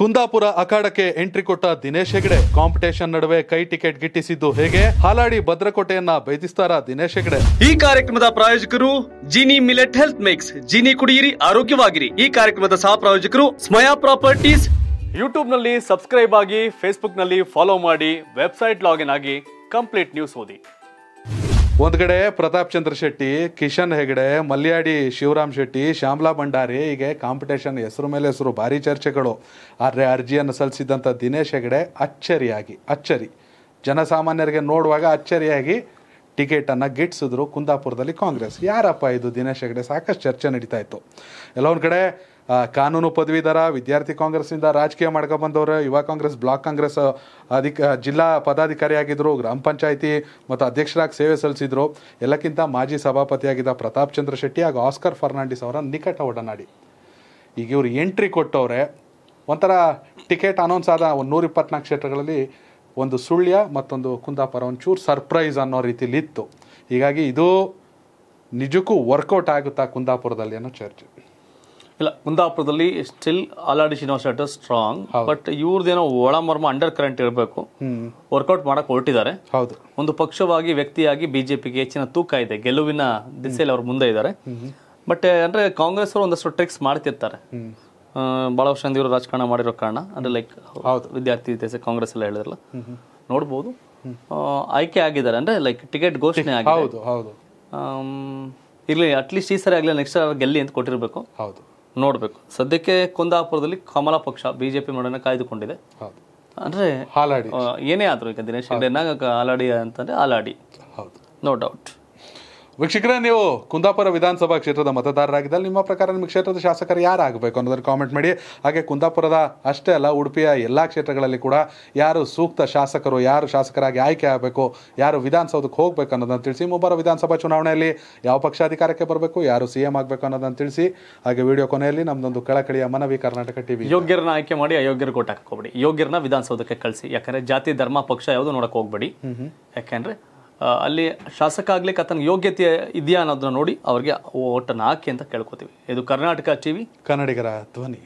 Kundapura ಅಖಾಡಕ್ಕೆ entry ಕೊಟ್ಟ Dinesh Hegde competition ನಡುವೆ ಕೈ ಟಿಕೆಟ್ ಗಿಟ್ಟಿಸಿದ್ದು ಹೇಗೆ ಹಾಲಾಡಿ ಭದ್ರಕೋಟೆಯನ್ನ ಭೇದಿಸ್ತಾರ ದಿನೇಶ್ ಹೆಗಡೆ ಈ ಕಾರ್ಯಕ್ರಮದ ಪ್ರಾಯೋಜಕರು Jini millet health mix Jini ಕುಡಿಯಿರಿ ಆರೋಗ್ಯವಾಗಿರಿ ಈ ಕಾರ್ಯಕ್ರಮದ ಸಹ ಪ್ರಾಯೋಜಕರು ಸ್ಮಯಾ ಪ್ರಾಪರ್ಟೀಸ್ ಯೂಟ್ಯೂಬ್ ನಲ್ಲಿ ಸಬ್ಸ್ಕ್ರೈಬ್ ಆಗಿ ಫೇಸ್ಬುಕ್ ನಲ್ಲಿ ಫಾಲೋ ಮಾಡಿ ವೆಬ್ಸೈಟ್ ಲಾಗಿನ್ ಆಗಿ ಕಂಪ್ಲೀಟ್ ನ್ಯೂಸ್ ಓದಿ ಒಂದು ಕಡೆ ಪ್ರತಾಪ್ ಚಂದ್ರ ಶೆಟ್ಟಿ ಕಿಶನ್ ಹೆಗಡೆ ಮಲ್ಯಾಡಿ ಶಿವರಾಮ್ ಶೆಟ್ಟಿ ಶ್ಯಾಮ್ಲಾ ಭಂಡಾರಿ ಹೀಗೆ ಕಾಂಪಿಟೇಷನ್ ಹೆಸರು ಮೇಲೆ ಹೆಸರು ಭಾರಿ ಚರ್ಚೆಗಳು ಆದರೆ ಅರ್ಜಿಯನ್ನು ಸಲ್ಲಿಸಿದ್ದಂಥ ದಿನೇಶ್ ಹೆಗಡೆ ಅಚ್ಚರಿಯಾಗಿ ಅಚ್ಚರಿ ಜನಸಾಮಾನ್ಯರಿಗೆ ನೋಡುವಾಗ ಅಚ್ಚರಿಯಾಗಿ ಟಿಕೆಟನ್ನು ಗಿಟ್ಸಿದ್ರು ಕುಂದಾಪುರದಲ್ಲಿ ಕಾಂಗ್ರೆಸ್ ಯಾರಪ್ಪ ಇದು ದಿನೇಶ್ ಹೆಗಡೆ ಸಾಕಷ್ಟು ಚರ್ಚೆ ನಡೀತಾ ಇತ್ತು ಎಲ್ಲ ಒಂದು ಕಡೆ ಕಾನೂನು ಪದವೀಧರ ವಿದ್ಯಾರ್ಥಿ ಕಾಂಗ್ರೆಸ್ನಿಂದ ರಾಜಕೀಯ ಮಾಡ್ಕೊಂಬಂದವರು ಯುವ ಕಾಂಗ್ರೆಸ್ ಬ್ಲಾಕ್ ಕಾಂಗ್ರೆಸ್ ಅಧಿಕ ಜಿಲ್ಲಾ ಪದಾಧಿಕಾರಿಯಾಗಿದ್ದರು ಗ್ರಾಮ ಪಂಚಾಯಿತಿ ಮತ್ತು ಅಧ್ಯಕ್ಷರಾಗಿ ಸೇವೆ ಸಲ್ಲಿಸಿದರು ಎಲ್ಲಕ್ಕಿಂತ ಮಾಜಿ ಸಭಾಪತಿಯಾಗಿದ್ದ ಪ್ರತಾಪ್ ಚಂದ್ರ ಶೆಟ್ಟಿ ಹಾಗೂ ಆಸ್ಕರ್ ಫರ್ನಾಂಡಿಸ್ ಅವರ ನಿಕಟ ಒಡನಾಡಿ ಈಗ ಇವರು ಎಂಟ್ರಿ ಕೊಟ್ಟವ್ರೆ ಒಂಥರ ಟಿಕೆಟ್ ಅನೌನ್ಸ್ ಆದ ಒಂದು ನೂರ ಇಪ್ಪತ್ನಾಲ್ಕು ಕ್ಷೇತ್ರಗಳಲ್ಲಿ ಒಂದು ಸುಳ್ಯ ಮತ್ತೊಂದು ಕುಂದಾಪುರ ಒಂಚೂರು ಸರ್ಪ್ರೈಸ್ ಅನ್ನೋ ರೀತಿಲಿ ಇತ್ತು ಹೀಗಾಗಿ ಇದು ನಿಜಕ್ಕೂ ವರ್ಕೌಟ್ ಆಗುತ್ತಾ ಕುಂದಾಪುರದಲ್ಲಿ ಅನ್ನೋ ಚರ್ಚೆ ಇಲ್ಲ ಕುಂದಾಪುರದಲ್ಲಿ still Halady Srinivasa Shettar strong but ಇವ್ರದ್ದೇನೋ ಒಳ ಮರ್ಮ ಅಂಡರ್ ಕರೆಂಟ್ ಇರಬೇಕು ವರ್ಕೌಟ್ ಮಾಡಕ್ ಹೊರಟಿದ್ದಾರೆ ಹೌದು ಒಂದು ಪಕ್ಷವಾಗಿ ವ್ಯಕ್ತಿಯಾಗಿ ಬಿಜೆಪಿಗೆ ಹೆಚ್ಚಿನ ತೂಕ ಇದೆ ಗೆಲುವಿನ ದಿಸೆಯಲ್ಲಿ ಅವ್ರ ಮುಂದೆ ಇದ್ದಾರೆ ಬಟ್ ಅಂದ್ರೆ ಕಾಂಗ್ರೆಸ್ ಅವರು ಒಂದಷ್ಟು ಟ್ರಿಕ್ಸ್ ಮಾಡ್ತಿರ್ತಾರೆ ಬಹಳ ವರ್ಷ ಇವರು ರಾಜಕಾರಣ ಮಾಡಿರೋ ಕಾರಣ ಅಂದ್ರೆ ಲೈಕ್ ವಿದ್ಯಾರ್ಥಿ ದೇಶ ಕಾಂಗ್ರೆಸ್ ಎಲ್ಲ ಹೇಳಿದ್ರಲ್ಲ ನೋಡ್ಬೋದು ಆಯ್ಕೆ ಆಗಿದ್ದಾರೆ ಅಂದ್ರೆ ಲೈಕ್ ಟಿಕೆಟ್ ಘೋಷಣೆ ಆಗಿದೆ ಇರಲಿ ಅಟ್ಲೀಸ್ಟ್ ಈ ಸರಿ ಆಗಲಿ ನೆಕ್ಸ್ಟ್ ಗೆಲ್ಲಿ ಅಂತ ಕೊಟ್ಟಿರಬೇಕು ಹೌದು ನೋಡಬೇಕು ಸದ್ಯಕ್ಕೆ ಕುಂದಾಪುರದಲ್ಲಿ ಕಮಲ ಪಕ್ಷ ಬಿಜೆಪಿ ಮಾಡೋಣ ಕಾಯ್ದುಕೊಂಡಿದೆ ಅಂದ್ರೆ ಏನೇ ಆದ್ರೂ ಈಗ ದಿನೇಶ್ ಹಾಲಾಡಿ ಅಂತಂದ್ರೆ ಹಾಲಾಡಿ ನೋ ಡೌಟ್ ವೀಕ್ಷಕರೇ ನೀವು ಕುಂದಾಪುರ ವಿಧಾನಸಭಾ ಕ್ಷೇತ್ರದ ಮತದಾರರಾಗಿದ್ದಲ್ಲಿ ನಿಮ್ಮ ಪ್ರಕಾರ ನಿಮ್ಮ ಕ್ಷೇತ್ರದ ಶಾಸಕರು ಯಾರಾಗಬೇಕು ಅನ್ನೋದನ್ನು ಕಾಮೆಂಟ್ ಮಾಡಿ ಹಾಗೆ ಕುಂದಾಪುರದ ಅಷ್ಟೇ ಅಲ್ಲ ಉಡುಪಿಯ ಎಲ್ಲ ಕ್ಷೇತ್ರಗಳಲ್ಲಿ ಕೂಡ ಯಾರು ಸೂಕ್ತ ಶಾಸಕರು ಯಾರು ಶಾಸಕರಾಗಿ ಆಯ್ಕೆ ಆಗಬೇಕು ಯಾರು ವಿಧಾನಸೌಧಕ್ಕೆ ಹೋಗಬೇಕು ಅನ್ನೋದನ್ನು ತಿಳಿಸಿ ಮುಂಬರುವ ವಿಧಾನಸಭಾ ಚುನಾವಣೆಯಲ್ಲಿ ಯಾವ ಪಕ್ಷ ಅಧಿಕಾರಕ್ಕೆ ಬರಬೇಕು ಯಾರು ಸಿ ಎಂ ಆಗಬೇಕು ಅನ್ನೋದನ್ನು ತಿಳಿಸಿ ಹಾಗೆ ವಿಡಿಯೋ ಕೊನೆಯಲ್ಲಿ ನಮ್ಮದೊಂದು ಕಳಕಳಿಯ ಮನವಿ ಕರ್ನಾಟಕ ಟಿವಿ ಯೋಗ್ಯರನ್ನ ಆಯ್ಕೆ ಮಾಡಿ ಅಯೋಗ್ಯರ ಕೊಟ್ಟು ಹಾಕೋಬೇಡಿ ಯೋಗ್ಯರನ್ನ ವಿಧಾನಸೌಧಕ್ಕೆ ಕಳಿಸಿ ಯಾಕಂದರೆ ಜಾತಿ ಧರ್ಮ ಪಕ್ಷ ಯಾವುದು ನೋಡೋಕೆ ಹೋಗಬೇಡಿ ಯಾಕೆಂದ್ರೆ ಅಲ್ಲಿ ಶಾಸಕ ಆಗ್ಲಿಕ್ಕೆ ಆತನ ಯೋಗ್ಯತೆ ಇದೆಯಾ ಅನ್ನೋದನ್ನ ನೋಡಿ ಅವರಿಗೆ ಓಟನ್ನು ಹಾಕಿ ಅಂತ ಕೇಳ್ಕೊತೀವಿ ಇದು ಕರ್ನಾಟಕ ಟಿವಿ ಕನ್ನಡಿಗರ ಧ್ವನಿ